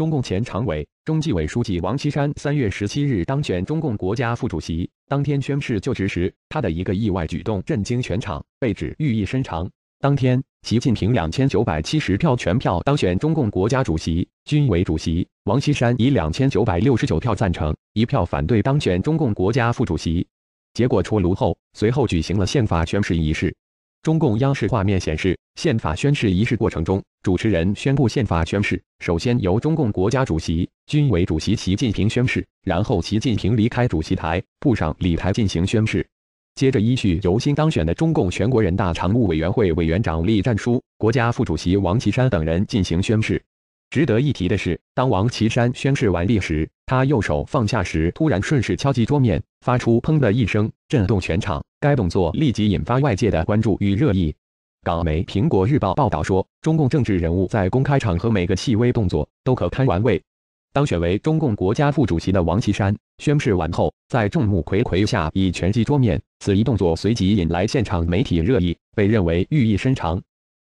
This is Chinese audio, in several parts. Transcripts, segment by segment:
中共前常委、中纪委书记王岐山三月十七日当选中共国家副主席。当天宣誓就职时，他的一个意外举动震惊全场，被指寓意深长。当天，习近平两千九百七十票全票当选中共国家主席，军委主席。王岐山以两千九百六十九票赞成，一票反对当选中共国家副主席。结果出炉后，随后举行了宪法宣誓仪式。中共央视画面显示，宪法宣誓仪式过程中，主持人宣布宪法宣誓。首先由中共国家主席、军委主席习近平宣誓，然后习近平离开主席台，步上礼台进行宣誓。接着依序由新当选的中共全国人大常务委员会委员长栗战书、国家副主席王岐山等人进行宣誓。值得一提的是，当王岐山宣誓完毕时。他右手放下时，突然顺势敲击桌面，发出砰的一声，震动全场。该动作立即引发外界的关注与热议。港媒《苹果日报》报道说，中共政治人物在公开场合每个细微动作都可堪玩味。当选为中共国家副主席的王岐山宣誓完后，在众目睽睽下以拳击桌面，此一动作随即引来现场媒体热议，被认为寓意深长。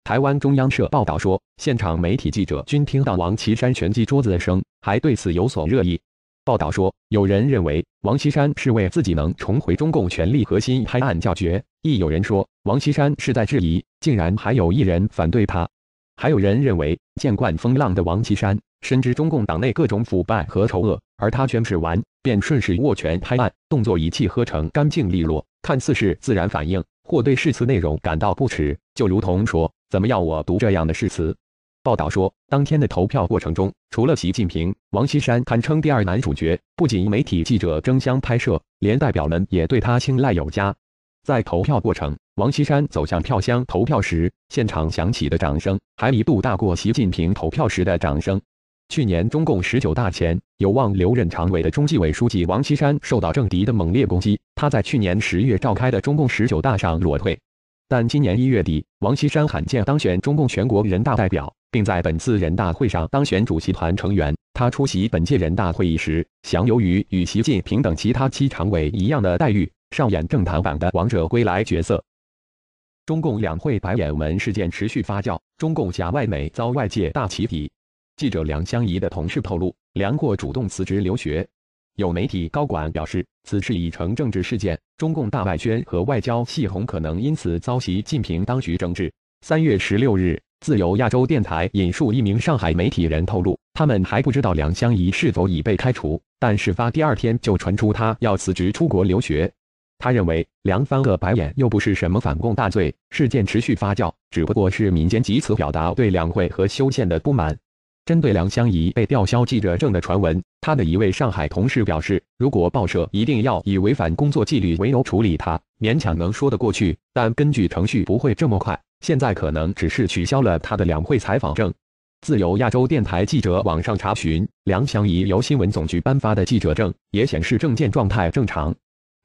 台湾中央社报道说，现场媒体记者均听到王岐山拳击桌子的声，还对此有所热议。报道说，有人认为王岐山是为自己能重回中共权力核心拍案叫绝；亦有人说王岐山是在质疑，竟然还有一人反对他；还有人认为，见惯风浪的王岐山深知中共党内各种腐败和丑恶，而他宣誓完便顺势握拳拍案，动作一气呵成，干净利落，看似是自然反应，或对誓词内容感到不耻，就如同说：“怎么要我读这样的誓词？”报道说，当天的投票过程中，除了习近平，王岐山堪称第二男主角。不仅媒体记者争相拍摄，连代表们也对他青睐有加。在投票过程，王岐山走向票箱投票时，现场响起的掌声还一度大过习近平投票时的掌声。去年中共十九大前，有望留任常委的中纪委书记王岐山受到政敌的猛烈攻击，他在去年十月召开的中共十九大上裸退。但今年一月底，王岐山罕见当选中共全国人大代表。并在本次人大会上当选主席团成员。他出席本届人大会议时，享有与习近平等其他七常委一样的待遇，上演政坛版的王者归来角色。中共两会白眼门事件持续发酵，中共假外媒遭外界大起底。记者梁相宜的同事透露，梁过主动辞职留学。有媒体高管表示，此事已成政治事件，中共大外宣和外交系统可能因此遭习近平当局整治。三月十六日。自由亚洲电台引述一名上海媒体人透露，他们还不知道梁湘怡是否已被开除，但事发第二天就传出她要辞职出国留学。他认为，梁翻个白眼又不是什么反共大罪。事件持续发酵，只不过是民间集词表达对两会和修宪的不满。针对梁湘怡被吊销记者证的传闻，他的一位上海同事表示，如果报社一定要以违反工作纪律为由处理他，勉强能说得过去，但根据程序不会这么快。现在可能只是取消了他的两会采访证。自由亚洲电台记者网上查询，梁湘怡由新闻总局颁发的记者证也显示证件状态正常。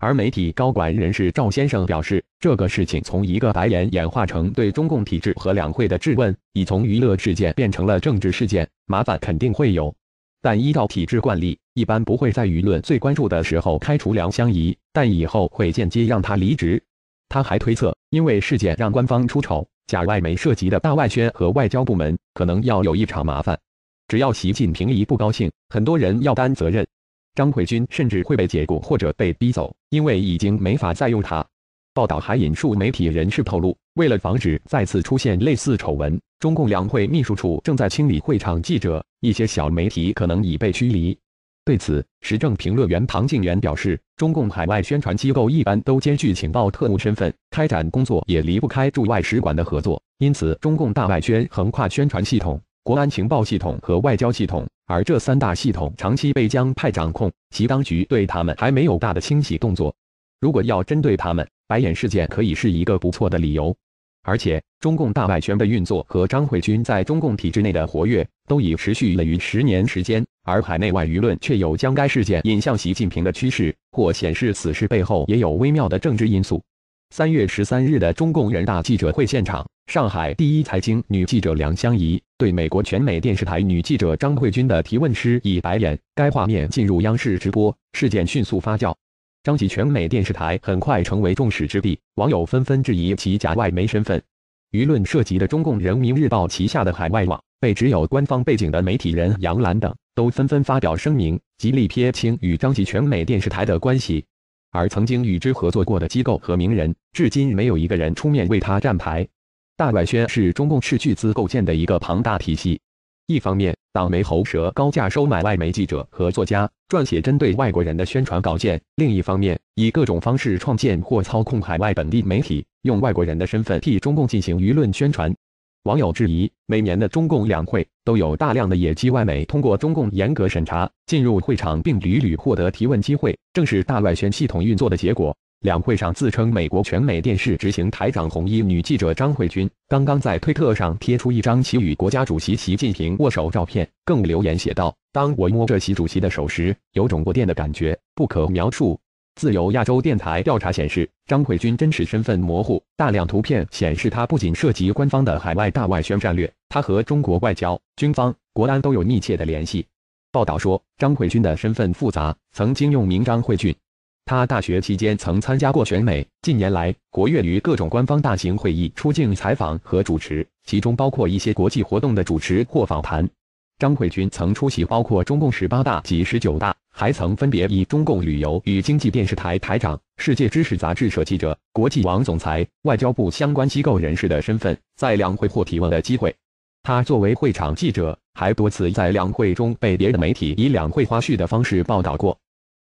而媒体高管人士赵先生表示，这个事情从一个白眼演化成对中共体制和两会的质问，已从娱乐事件变成了政治事件，麻烦肯定会有。但依照体制惯例，一般不会在舆论最关注的时候开除梁湘怡，但以后会间接让他离职。他还推测，因为事件让官方出丑，假外媒涉及的大外宣和外交部门可能要有一场麻烦。只要习近平一不高兴，很多人要担责任，张慧军甚至会被解雇或者被逼走，因为已经没法再用他。报道还引述媒体人士透露，为了防止再次出现类似丑闻，中共两会秘书处正在清理会场记者，一些小媒体可能已被驱离。对此，时政评论员唐静元表示，中共海外宣传机构一般都兼具情报特务身份，开展工作也离不开驻外使馆的合作。因此，中共大外宣横跨宣传系统、国安情报系统和外交系统，而这三大系统长期被江派掌控，其当局对他们还没有大的清洗动作。如果要针对他们，白眼事件可以是一个不错的理由。而且，中共大外圈的运作和张慧君在中共体制内的活跃，都已持续了逾十年时间，而海内外舆论却有将该事件引向习近平的趋势，或显示此事背后也有微妙的政治因素。三月十三日的中共人大记者会现场，上海第一财经女记者梁香怡对美国全美电视台女记者张慧君的提问时以白眼，该画面进入央视直播，事件迅速发酵。张吉全美电视台很快成为众矢之的，网友纷纷质疑其假外媒身份。舆论涉及的中共人民日报旗下的海外网，被只有官方背景的媒体人杨澜等都纷纷发表声明，极力撇清与张吉全美电视台的关系。而曾经与之合作过的机构和名人，至今没有一个人出面为他站台。大外宣是中共斥巨资构建的一个庞大体系。一方面，党媒喉舌高价收买外媒记者和作家，撰写针对外国人的宣传稿件；另一方面，以各种方式创建或操控海外本地媒体，用外国人的身份替中共进行舆论宣传。网友质疑，每年的中共两会都有大量的野鸡外媒通过中共严格审查进入会场，并屡屡获得提问机会，正是大外宣系统运作的结果。两会上自称美国全美电视执行台长红衣女记者张慧君，刚刚在推特上贴出一张其与国家主席习近平握手照片，更留言写道：“当我摸着习主席的手时，有种过电的感觉，不可描述。”自由亚洲电台调查显示，张慧君真实身份模糊，大量图片显示她不仅涉及官方的海外大外宣战略，她和中国外交、军方、国安都有密切的联系。报道说，张慧君的身份复杂，曾经用名张慧俊。他大学期间曾参加过选美，近年来活跃于各种官方大型会议、出境采访和主持，其中包括一些国际活动的主持或访谈。张慧君曾出席包括中共十八大及十九大，还曾分别以中共旅游与经济电视台台长、世界知识杂志社记者、国际网总裁、外交部相关机构人士的身份在两会获提问的机会。他作为会场记者，还多次在两会中被别的媒体以两会花絮的方式报道过。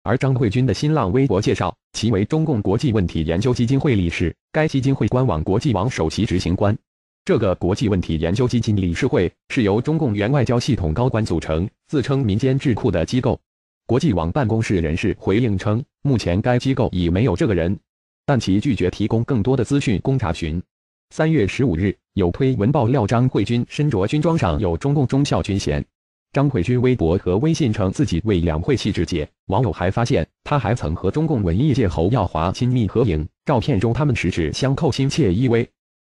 而张会军的新浪微博介绍，其为中共国际问题研究基金会理事，该基金会官网国际网首席执行官。这个国际问题研究基金理事会是由中共原外交系统高官组成，自称民间智库的机构。国际网办公室人士回应称，目前该机构已没有这个人，但其拒绝提供更多的资讯供查询。三月十五日，有推文爆料张会军身着军装，上有中共中校军衔。张慧君微博和微信称自己为两会气质姐，网友还发现她还曾和中共文艺界侯耀华亲密合影，照片中他们十指相扣，亲切依偎。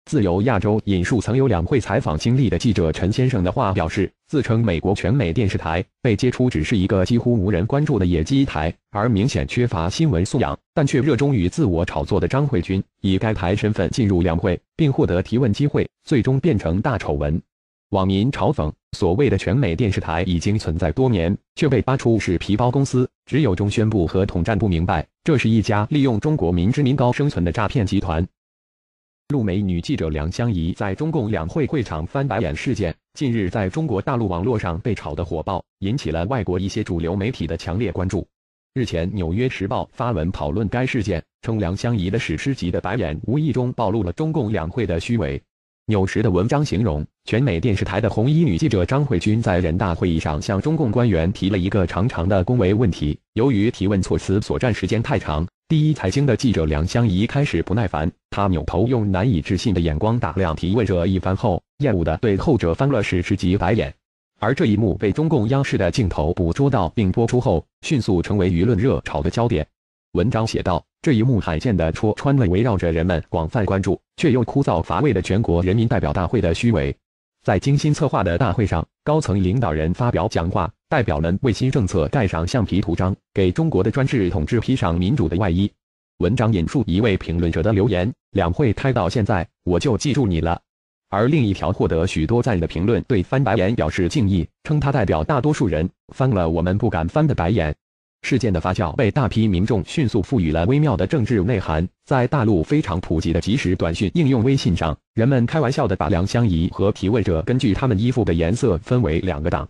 自由亚洲引述曾有两会采访经历的记者陈先生的话表示，自称美国全美电视台被揭出只是一个几乎无人关注的野鸡台，而明显缺乏新闻素养，但却热衷于自我炒作的张慧君以该台身份进入两会，并获得提问机会，最终变成大丑闻。网民嘲讽。所谓的全美电视台已经存在多年，却被扒出是皮包公司，只有中宣部和统战不明白，这是一家利用中国民脂民膏生存的诈骗集团。陆美女记者梁香怡在中共两会会场翻白眼事件，近日在中国大陆网络上被炒得火爆，引起了外国一些主流媒体的强烈关注。日前，《纽约时报》发文讨论该事件，称梁香怡的史诗级的白眼，无意中暴露了中共两会的虚伪。纽时的文章形容。全美电视台的红衣女记者张慧君在人大会议上向中共官员提了一个长长的恭维问题，由于提问措辞所占时间太长，第一财经的记者梁湘怡开始不耐烦，她扭头用难以置信的眼光打量提问者一番后，厌恶的对后者翻了十十几白眼。而这一幕被中共央视的镜头捕捉到并播出后，迅速成为舆论热炒的焦点。文章写道：这一幕罕见的戳穿了围绕着人们广泛关注却又枯燥乏味的全国人民代表大会的虚伪。在精心策划的大会上，高层领导人发表讲话，代表们为新政策盖上橡皮图章，给中国的专制统治披上民主的外衣。文章引述一位评论者的留言：“两会开到现在，我就记住你了。”而另一条获得许多赞的评论对翻白眼表示敬意，称他代表大多数人翻了我们不敢翻的白眼。事件的发酵被大批民众迅速赋予了微妙的政治内涵。在大陆非常普及的即时短讯应用微信上，人们开玩笑地把梁相怡和提问者根据他们衣服的颜色分为两个党。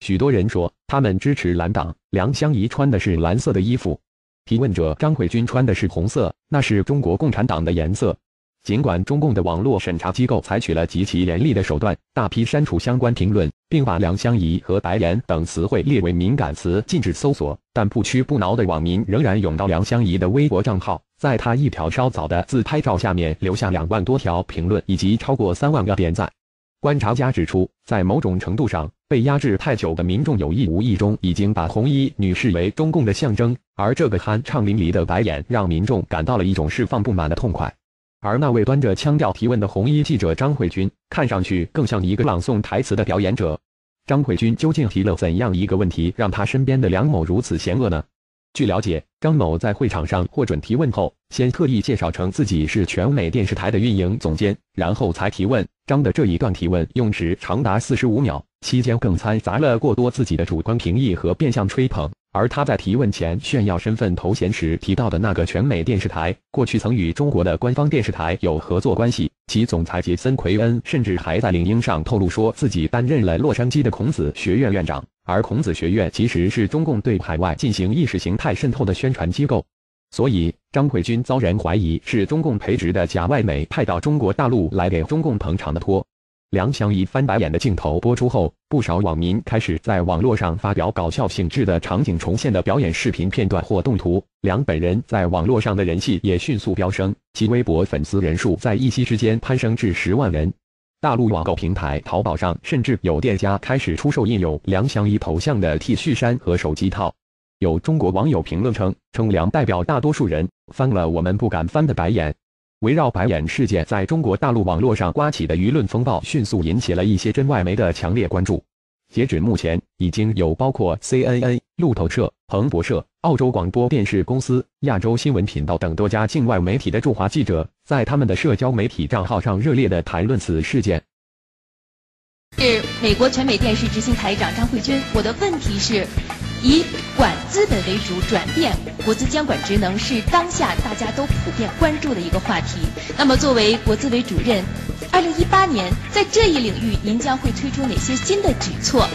许多人说他们支持蓝党，梁相怡穿的是蓝色的衣服，提问者张慧君穿的是红色，那是中国共产党的颜色。尽管中共的网络审查机构采取了极其严厉的手段，大批删除相关评论。并把梁相怡和白眼等词汇列为敏感词，禁止搜索。但不屈不挠的网民仍然涌到梁相怡的微博账号，在她一条稍早的自拍照下面留下两万多条评论，以及超过三万个点赞。观察家指出，在某种程度上，被压制太久的民众有意无意中已经把红衣女视为中共的象征，而这个酣畅淋漓的白眼，让民众感到了一种释放不满的痛快。而那位端着腔调提问的红衣记者张慧君，看上去更像一个朗诵台词的表演者。张慧君究竟提了怎样一个问题，让他身边的梁某如此嫌恶呢？据了解，张某在会场上获准提问后，先特意介绍成自己是全美电视台的运营总监，然后才提问。张的这一段提问用时长达四十五秒，期间更掺杂了过多自己的主观评议和变相吹捧。而他在提问前炫耀身份头衔时提到的那个全美电视台，过去曾与中国的官方电视台有合作关系。其总裁杰森·奎恩甚至还在领英上透露说，自己担任了洛杉矶的孔子学院院长。而孔子学院其实是中共对海外进行意识形态渗透的宣传机构。所以，张会军遭人怀疑是中共培植的假外媒派到中国大陆来给中共捧场的托。梁翔宜翻白眼的镜头播出后，不少网民开始在网络上发表搞笑性质的场景重现的表演视频片段或动图。梁本人在网络上的人气也迅速飙升，其微博粉丝人数在一夕之间攀升至十万人。大陆网购平台淘宝上，甚至有店家开始出售印有梁翔宜头像的 T 恤衫和手机套。有中国网友评论称：“称梁代表大多数人翻了我们不敢翻的白眼。”围绕白眼事件在中国大陆网络上刮起的舆论风暴，迅速引起了一些真外媒的强烈关注。截止目前，已经有包括 c n n 路透社、彭博社、澳洲广播电视公司、亚洲新闻频道等多家境外媒体的驻华记者，在他们的社交媒体账号上热烈的谈论此事件。是美国全美电视执行台长张慧君，我的问题是。以管资本为主转变国资监管职能是当下大家都普遍关注的一个话题。那么，作为国资委主任，二零一八年在这一领域您将会推出哪些新的举措？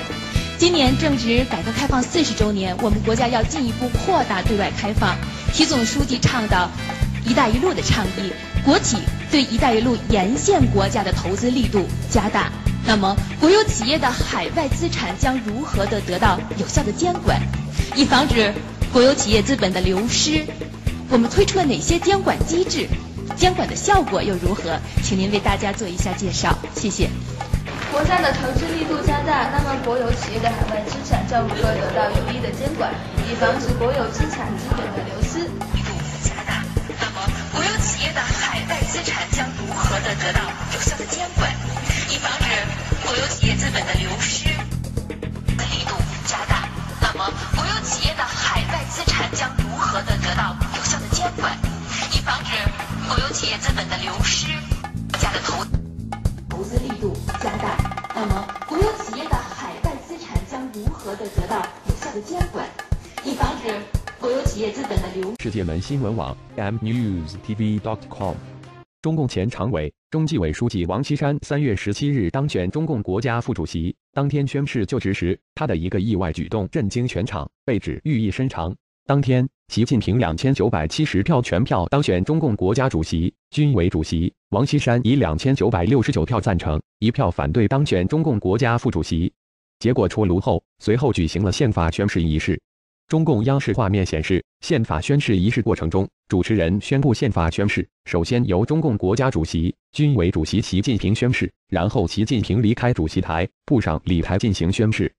今年正值改革开放四十周年，我们国家要进一步扩大对外开放。习总书记倡导“一带一路”的倡议，国企对“一带一路”沿线国家的投资力度加大。那么，国有企业的海外资产将如何的得到有效的监管，以防止国有企业资本的流失？我们推出了哪些监管机制？监管的效果又如何？请您为大家做一下介绍，谢谢。国家的投资力度加大，那么国有企业的海外资产将如何得到有力的监管，以防止国有资产资本的流失？力度加大那么，国有企业的海外资产将如何的得到有效的监管？以防止国有企业资本的流失，的力度加大，那么国有企业的海外资产将如何的得到有效的监管？以防止国有企业资本的流失，加的投投资力度加大，那么国有企业的海外资产将如何的得到有效的监管？以防止国有企业资本的流。世界门新闻网 mnews tv dot com。中共前常委、中纪委书记王岐山三月十七日当选中共国家副主席。当天宣誓就职时，他的一个意外举动震惊全场，被指寓意深长。当天，习近平两千九百七十票全票当选中共国家主席，军委主席。王岐山以两千九百六十九票赞成，一票反对当选中共国家副主席。结果出炉后，随后举行了宪法宣誓仪式。中共央视画面显示，宪法宣誓仪式过程中，主持人宣布宪法宣誓。首先由中共国家主席、军委主席习近平宣誓，然后习近平离开主席台，步上礼台进行宣誓。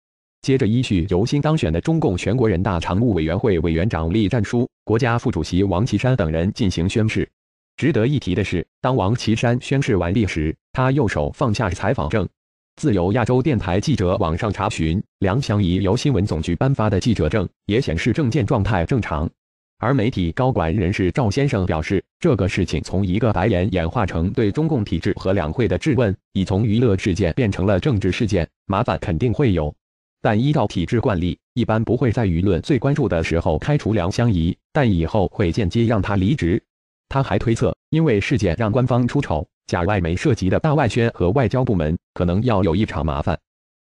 接着依序由新当选的中共全国人大常务委员会委员长栗战书、国家副主席王岐山等人进行宣誓。值得一提的是，当王岐山宣誓完毕时，他右手放下采访证。自由亚洲电台记者网上查询，梁湘怡由新闻总局颁发的记者证也显示证件状态正常。而媒体高管人士赵先生表示，这个事情从一个白眼演化成对中共体制和两会的质问，已从娱乐事件变成了政治事件，麻烦肯定会有。但依照体制惯例，一般不会在舆论最关注的时候开除梁湘怡，但以后会间接让他离职。他还推测，因为事件让官方出丑。假外媒涉及的大外宣和外交部门可能要有一场麻烦，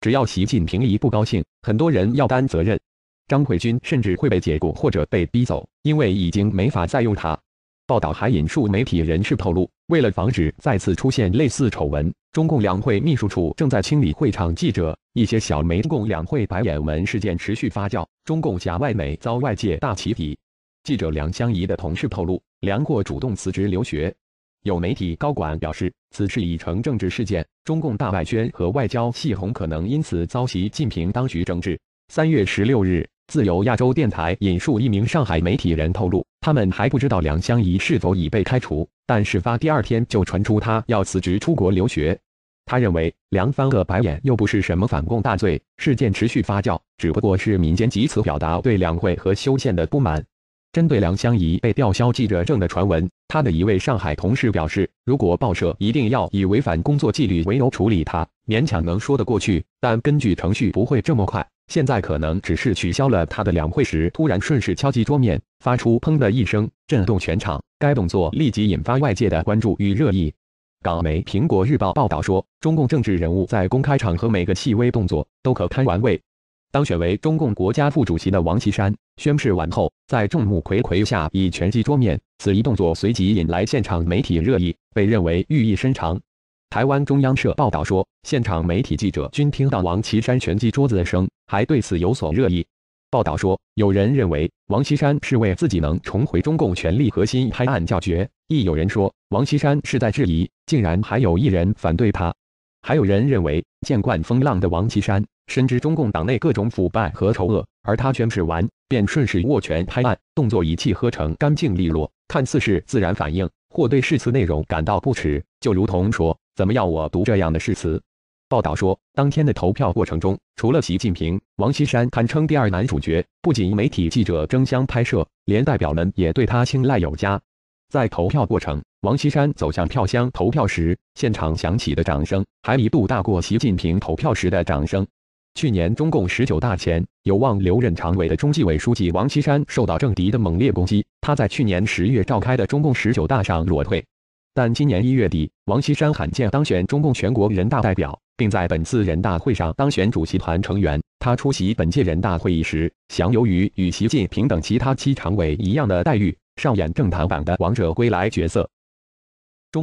只要习近平一不高兴，很多人要担责任，张慧君甚至会被解雇或者被逼走，因为已经没法再用他。报道还引述媒体人士透露，为了防止再次出现类似丑闻，中共两会秘书处正在清理会场记者。一些小媒中共两会白眼文事件持续发酵，中共假外媒遭外界大起底。记者梁香怡的同事透露，梁过主动辞职留学。有媒体高管表示，此事已成政治事件，中共大外宣和外交系统可能因此遭习近平当局整治。三月十六日，自由亚洲电台引述一名上海媒体人透露，他们还不知道梁湘怡是否已被开除，但事发第二天就传出他要辞职出国留学。他认为，梁翻个白眼又不是什么反共大罪，事件持续发酵，只不过是民间集此表达对两会和修宪的不满。针对梁湘怡被吊销记者证的传闻，她的一位上海同事表示：“如果报社一定要以违反工作纪律为由处理她，勉强能说得过去；但根据程序，不会这么快。现在可能只是取消了她的两会时。”突然顺势敲击桌面，发出“砰”的一声，震动全场。该动作立即引发外界的关注与热议。港媒《苹果日报》报道说：“中共政治人物在公开场合每个细微动作都可堪玩味。”当选为中共国家副主席的王岐山宣誓完后，在众目睽睽下以拳击桌面，此一动作随即引来现场媒体热议，被认为寓意深长。台湾中央社报道说，现场媒体记者均听到王岐山拳击桌子的声，还对此有所热议。报道说，有人认为王岐山是为自己能重回中共权力核心拍案叫绝；亦有人说王岐山是在质疑，竟然还有一人反对他；还有人认为见惯风浪的王岐山。深知中共党内各种腐败和丑恶，而他宣誓完便顺势握拳拍案，动作一气呵成，干净利落，看似是自然反应，或对誓词内容感到不耻，就如同说怎么要我读这样的誓词？报道说，当天的投票过程中，除了习近平，王岐山堪称第二男主角，不仅媒体记者争相拍摄，连代表们也对他青睐有加。在投票过程，王岐山走向票箱投票时，现场响起的掌声还一度大过习近平投票时的掌声。去年中共十九大前，有望留任常委的中纪委书记王岐山受到政敌的猛烈攻击，他在去年十月召开的中共十九大上裸退。但今年一月底，王岐山罕见当选中共全国人大代表，并在本次人大会上当选主席团成员。他出席本届人大会议时，享有与习近平等其他七常委一样的待遇，上演政坛版的王者归来角色。